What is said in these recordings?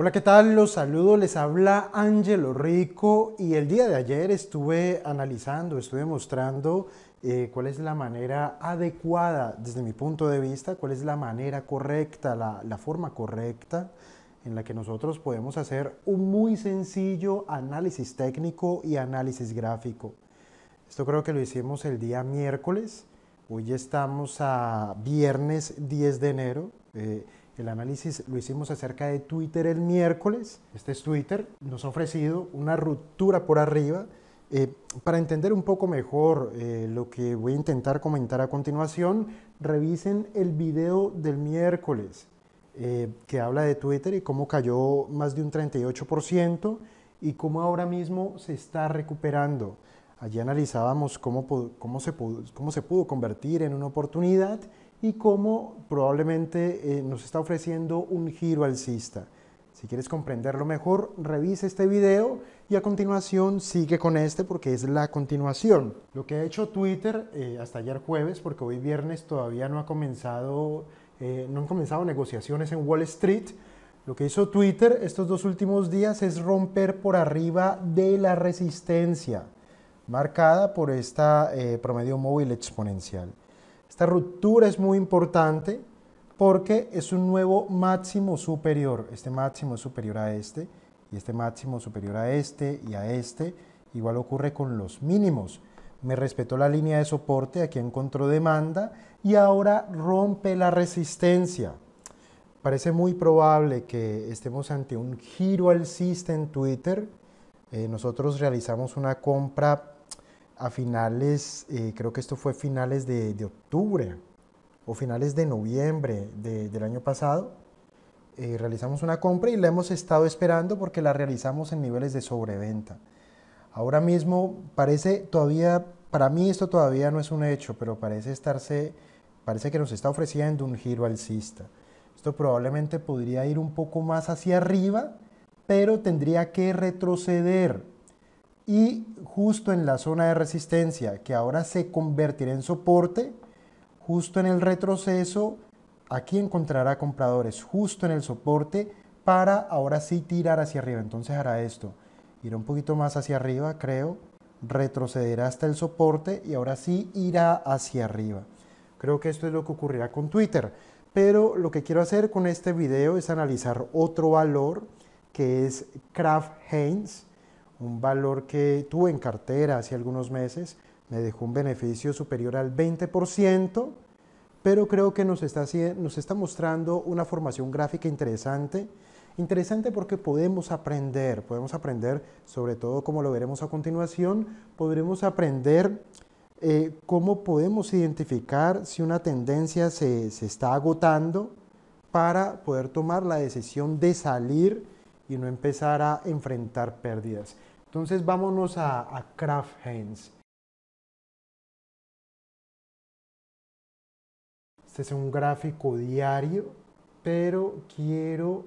Hola, ¿qué tal? Los saludo, les habla Ángelo Rico y el día de ayer estuve analizando, estuve mostrando eh, cuál es la manera adecuada desde mi punto de vista, cuál es la manera correcta, la, la forma correcta en la que nosotros podemos hacer un muy sencillo análisis técnico y análisis gráfico. Esto creo que lo hicimos el día miércoles, hoy estamos a viernes 10 de enero. Eh, el análisis lo hicimos acerca de Twitter el miércoles. Este es Twitter. Nos ha ofrecido una ruptura por arriba. Eh, para entender un poco mejor eh, lo que voy a intentar comentar a continuación, revisen el video del miércoles eh, que habla de Twitter y cómo cayó más de un 38% y cómo ahora mismo se está recuperando. Allí analizábamos cómo, se, cómo se pudo convertir en una oportunidad y cómo probablemente eh, nos está ofreciendo un giro alcista. Si quieres comprenderlo mejor, revisa este video y a continuación sigue con este porque es la continuación. Lo que ha hecho Twitter eh, hasta ayer jueves, porque hoy viernes todavía no, ha comenzado, eh, no han comenzado negociaciones en Wall Street, lo que hizo Twitter estos dos últimos días es romper por arriba de la resistencia marcada por esta promedio móvil exponencial. Esta ruptura es muy importante porque es un nuevo máximo superior. Este máximo es superior a este y este máximo superior a este y a este. Igual ocurre con los mínimos. Me respetó la línea de soporte, aquí encontró demanda y ahora rompe la resistencia. Parece muy probable que estemos ante un giro alcista en Twitter. Eh, nosotros realizamos una compra a finales, eh, creo que esto fue finales de, octubre o finales de noviembre del año pasado, eh, realizamos una compra y la hemos estado esperando porque la realizamos en niveles de sobreventa. Ahora mismo parece todavía, para mí esto todavía no es un hecho, pero parece estarse, parece que nos está ofreciendo un giro alcista. Esto probablemente podría ir un poco más hacia arriba, pero tendría que retroceder y justo en la zona de resistencia, que ahora se convertirá en soporte, justo en el retroceso, aquí encontrará compradores, justo en el soporte, para ahora sí tirar hacia arriba. Entonces hará esto, irá un poquito más hacia arriba, creo, retrocederá hasta el soporte y ahora sí irá hacia arriba. Creo que esto es lo que ocurrirá con Twitter. Pero lo que quiero hacer con este video es analizar otro valor que es Kraft Heinz un valor que tuve en cartera hace algunos meses, me dejó un beneficio superior al 20%, pero creo que nos está, nos está mostrando una formación gráfica interesante, interesante porque podemos aprender, podemos aprender, sobre todo como lo veremos a continuación, podremos aprender eh, cómo podemos identificar si una tendencia se, se está agotando para poder tomar la decisión de salir y no empezar a enfrentar pérdidas. Entonces vámonos a, a Kraft Este es un gráfico diario, pero quiero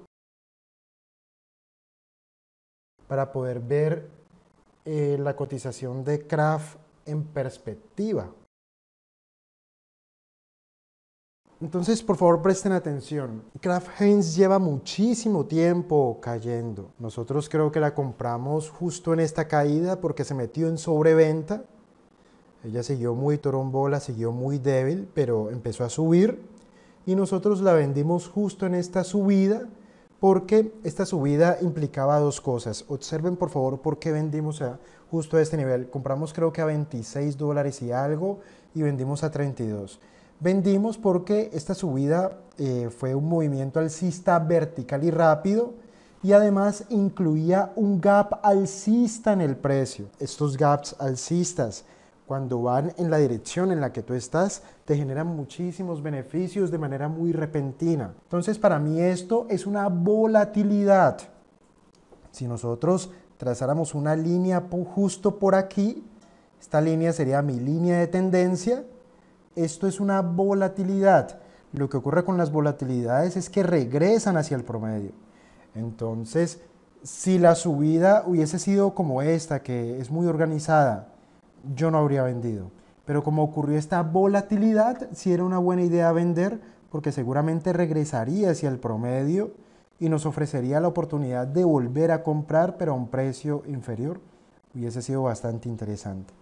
para poder ver eh, la cotización de Craft en perspectiva. Entonces, por favor, presten atención. Kraft Heinz lleva muchísimo tiempo cayendo. Nosotros creo que la compramos justo en esta caída porque se metió en sobreventa. Ella siguió muy torombola, siguió muy débil, pero empezó a subir. Y nosotros la vendimos justo en esta subida porque esta subida implicaba dos cosas. Observen por favor por qué vendimos a justo a este nivel. Compramos creo que a 26 dólares y algo y vendimos a 32. Vendimos porque esta subida eh, fue un movimiento alcista vertical y rápido y además incluía un gap alcista en el precio. Estos gaps alcistas, cuando van en la dirección en la que tú estás, te generan muchísimos beneficios de manera muy repentina. Entonces para mí esto es una volatilidad. Si nosotros trazáramos una línea justo por aquí, esta línea sería mi línea de tendencia esto es una volatilidad. Lo que ocurre con las volatilidades es que regresan hacia el promedio. Entonces, si la subida hubiese sido como esta, que es muy organizada, yo no habría vendido. Pero como ocurrió esta volatilidad, si sí era una buena idea vender, porque seguramente regresaría hacia el promedio y nos ofrecería la oportunidad de volver a comprar, pero a un precio inferior. Hubiese sido bastante interesante.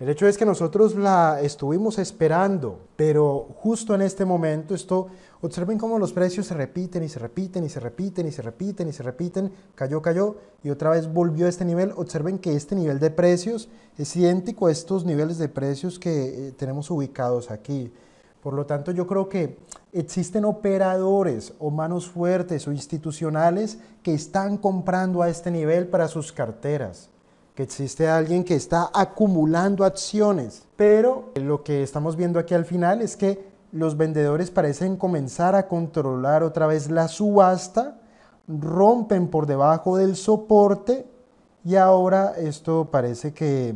El hecho es que nosotros la estuvimos esperando, pero justo en este momento, esto, observen cómo los precios se repiten y se repiten y se repiten y se repiten y se repiten, cayó, cayó y otra vez volvió a este nivel. Observen que este nivel de precios es idéntico a estos niveles de precios que eh, tenemos ubicados aquí. Por lo tanto, yo creo que existen operadores o manos fuertes o institucionales que están comprando a este nivel para sus carteras que existe alguien que está acumulando acciones. Pero lo que estamos viendo aquí al final es que los vendedores parecen comenzar a controlar otra vez la subasta, rompen por debajo del soporte y ahora esto parece que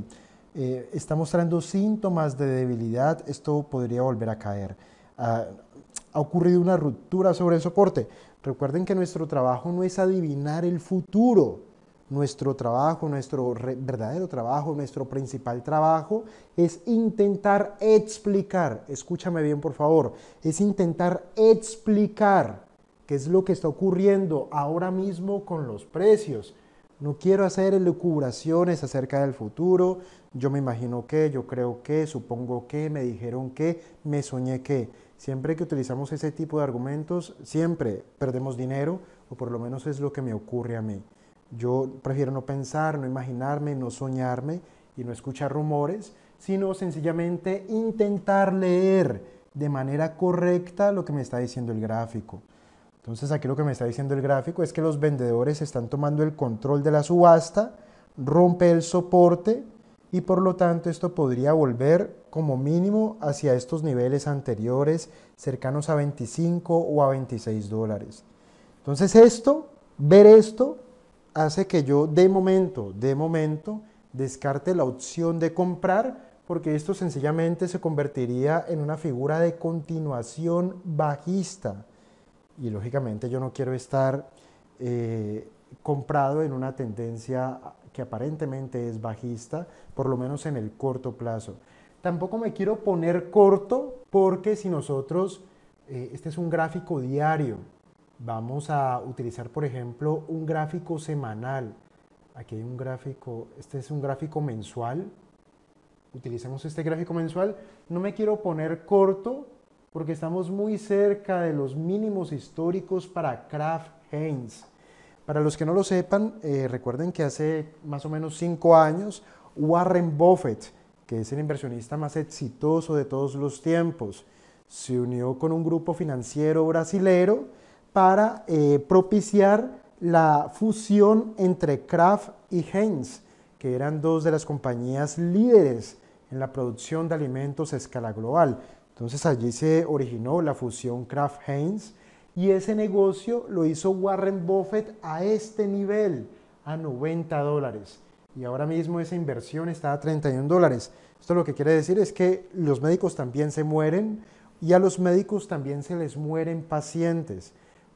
eh, está mostrando síntomas de debilidad, esto podría volver a caer. Ah, ha ocurrido una ruptura sobre el soporte. Recuerden que nuestro trabajo no es adivinar el futuro, nuestro trabajo, nuestro verdadero trabajo, nuestro principal trabajo es intentar explicar, escúchame bien por favor, es intentar explicar qué es lo que está ocurriendo ahora mismo con los precios. No quiero hacer elucubraciones acerca del futuro. Yo me imagino que, yo creo que, supongo que, me dijeron que, me soñé que. Siempre que utilizamos ese tipo de argumentos, siempre perdemos dinero, o por lo menos es lo que me ocurre a mí. Yo prefiero no pensar, no imaginarme, no soñarme y no escuchar rumores, sino sencillamente intentar leer de manera correcta lo que me está diciendo el gráfico. Entonces aquí lo que me está diciendo el gráfico es que los vendedores están tomando el control de la subasta, rompe el soporte y por lo tanto esto podría volver como mínimo hacia estos niveles anteriores cercanos a 25 o a 26 dólares. Entonces esto, ver esto, hace que yo de momento, de momento, descarte la opción de comprar porque esto sencillamente se convertiría en una figura de continuación bajista. Y lógicamente yo no quiero estar eh, comprado en una tendencia que aparentemente es bajista, por lo menos en el corto plazo. Tampoco me quiero poner corto porque si nosotros, eh, este es un gráfico diario, Vamos a utilizar, por ejemplo, un gráfico semanal. Aquí hay un gráfico, este es un gráfico mensual. Utilizamos este gráfico mensual. No me quiero poner corto porque estamos muy cerca de los mínimos históricos para Kraft Heinz. Para los que no lo sepan, eh, recuerden que hace más o menos cinco años Warren Buffett, que es el inversionista más exitoso de todos los tiempos, se unió con un grupo financiero brasilero para eh, propiciar la fusión entre Kraft y Heinz, que eran dos de las compañías líderes en la producción de alimentos a escala global. Entonces allí se originó la fusión Kraft-Heinz y ese negocio lo hizo Warren Buffett a este nivel, a 90 dólares. Y ahora mismo esa inversión está a 31 dólares. Esto lo que quiere decir es que los médicos también se mueren y a los médicos también se les mueren pacientes.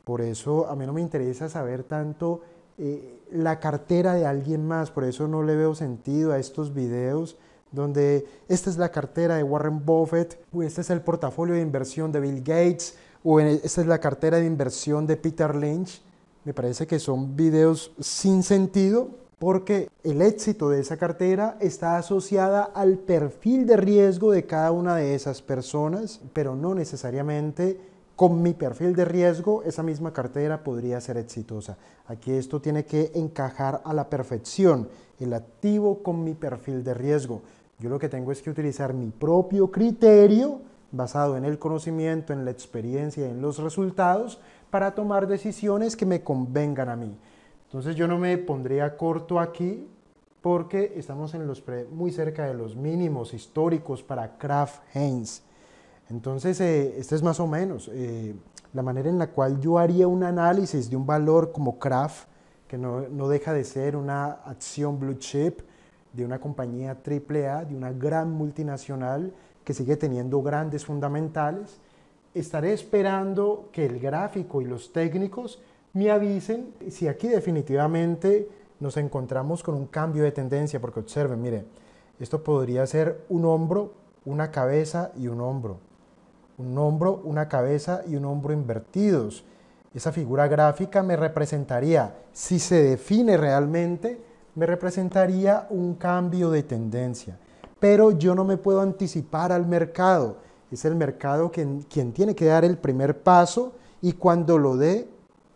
Por eso a mí no me interesa saber tanto eh, la cartera de alguien más, por eso no le veo sentido a estos videos donde esta es la cartera de Warren Buffett, o este es el portafolio de inversión de Bill Gates, o e, esta es la cartera de inversión de Peter Lynch. Me parece que son videos sin sentido porque el éxito de esa cartera está asociada al perfil de riesgo de cada una de esas personas, pero no necesariamente con mi perfil de riesgo, esa misma cartera podría ser exitosa. Aquí esto tiene que encajar a la perfección, el activo con mi perfil de riesgo. Yo lo que tengo es que utilizar mi propio criterio basado en el conocimiento, en la experiencia, en los resultados, para tomar decisiones que me convengan a mí. Entonces yo no me pondría corto aquí porque estamos en los muy cerca de los mínimos históricos para Kraft Heinz. Entonces, eh, esta es más o menos eh, la manera en la cual yo haría un análisis de un valor como Kraft, que no, no deja de ser una acción blue chip de una compañía AAA, de una gran multinacional que sigue teniendo grandes fundamentales. Estaré esperando que el gráfico y los técnicos me avisen si aquí definitivamente nos encontramos con un cambio de tendencia, porque observen, mire, esto podría ser un hombro, una cabeza y un hombro un hombro, una cabeza y un hombro invertidos. Esa figura gráfica me representaría, si se define realmente, me representaría un cambio de tendencia. Pero yo no me puedo anticipar al mercado. Es el mercado quien, tiene que dar el primer paso y cuando lo dé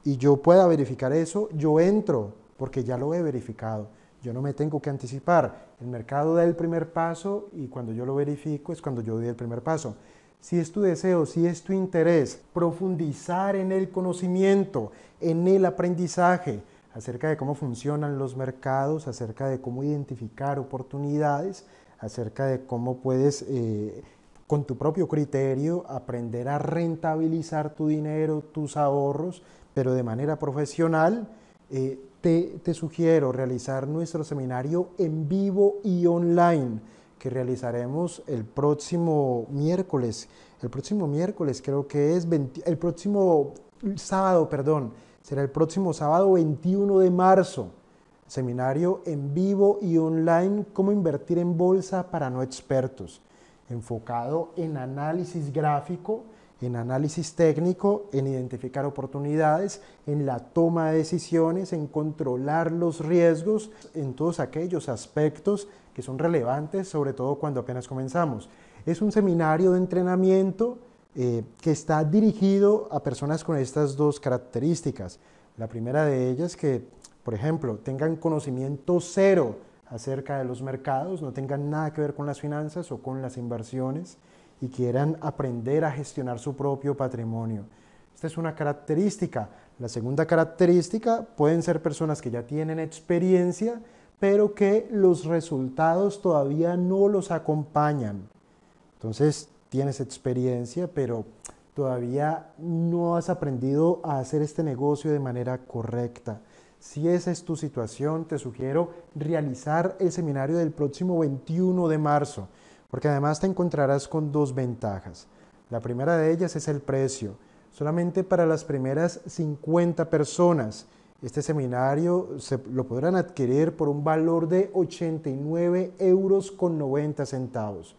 y yo pueda verificar eso, yo entro porque ya lo he verificado. Yo no me tengo que anticipar. El mercado da el primer paso y cuando yo lo verifico es cuando yo doy el primer paso si es tu deseo, si es tu interés, profundizar en el conocimiento, en el aprendizaje acerca de cómo funcionan los mercados, acerca de cómo identificar oportunidades, acerca de cómo puedes eh, con tu propio criterio aprender a rentabilizar tu dinero, tus ahorros, pero de manera profesional, eh, te, te sugiero realizar nuestro seminario en vivo y online que realizaremos el próximo miércoles. El próximo miércoles creo que es el próximo sábado, perdón, será el próximo sábado 21 de marzo. Seminario en vivo y online, cómo invertir en bolsa para no expertos, enfocado en análisis gráfico en análisis técnico, en identificar oportunidades, en la toma de decisiones, en controlar los riesgos, en todos aquellos aspectos que son relevantes, sobre todo cuando apenas comenzamos. Es un seminario de entrenamiento eh, que está dirigido a personas con estas dos características. La primera de ellas que, por ejemplo, tengan conocimiento cero acerca de los mercados, no tengan nada que ver con las finanzas o con las inversiones y quieran aprender a gestionar su propio patrimonio. Esta es una característica. La segunda característica pueden ser personas que ya tienen experiencia, pero que los resultados todavía no los acompañan. Entonces, tienes experiencia, pero todavía no has aprendido a hacer este negocio de manera correcta. Si esa es tu situación, te sugiero realizar el seminario del próximo 21 de marzo porque además te encontrarás con dos ventajas. La primera de ellas es el precio, solamente para las primeras 50 personas. Este seminario se, lo podrán adquirir por un valor de 89 euros con 90 centavos.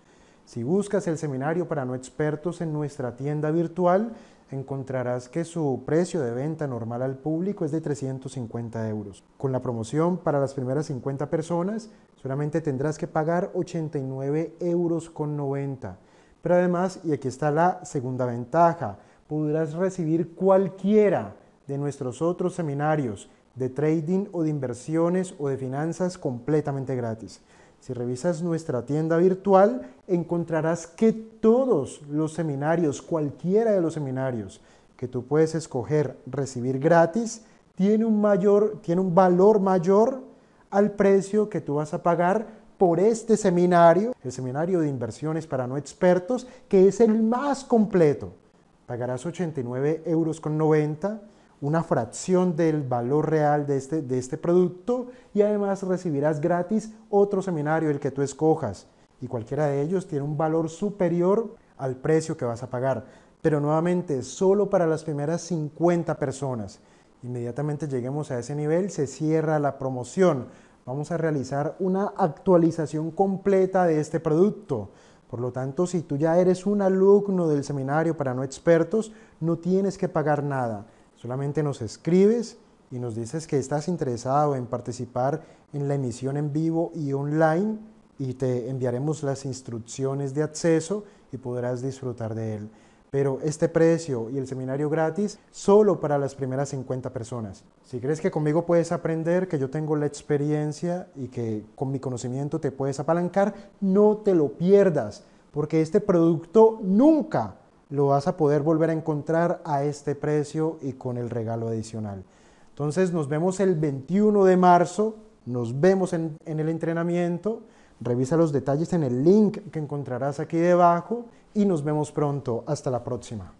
Si buscas el seminario para no expertos en nuestra tienda virtual, encontrarás que su precio de venta normal al público es de 350 euros. Con la promoción para las primeras 50 personas, Solamente tendrás que pagar 89 euros con 90. Pero además, y aquí está la segunda ventaja, podrás recibir cualquiera de nuestros otros seminarios de trading o de inversiones o de finanzas completamente gratis. Si revisas nuestra tienda virtual, encontrarás que todos los seminarios, cualquiera de los seminarios que tú puedes escoger recibir gratis, tiene un, mayor, tiene un valor mayor al precio que tú vas a pagar por este seminario, el seminario de inversiones para no expertos, que es el más completo. Pagarás 89 euros con 90, una fracción del valor real de este, de este producto y además recibirás gratis otro seminario, el que tú escojas. Y cualquiera de ellos tiene un valor superior al precio que vas a pagar. Pero nuevamente, solo para las primeras 50 personas. Inmediatamente lleguemos a ese nivel, se cierra la promoción vamos a realizar una actualización completa de este producto. Por lo tanto, si tú ya eres un alumno del seminario para no expertos, no tienes que pagar nada. Solamente nos escribes y nos dices que estás interesado en participar en la emisión en vivo y online y te enviaremos las instrucciones de acceso y podrás disfrutar de él. Pero este precio y el seminario gratis solo para las primeras 50 personas. Si crees que conmigo puedes aprender, que yo tengo la experiencia y que con mi conocimiento te puedes apalancar, no te lo pierdas, porque este producto nunca lo vas a poder volver a encontrar a este precio y con el regalo adicional. Entonces nos vemos el 21 de marzo, nos vemos en, en el entrenamiento, revisa los detalles en el link que encontrarás aquí debajo y nos vemos pronto. Hasta la próxima.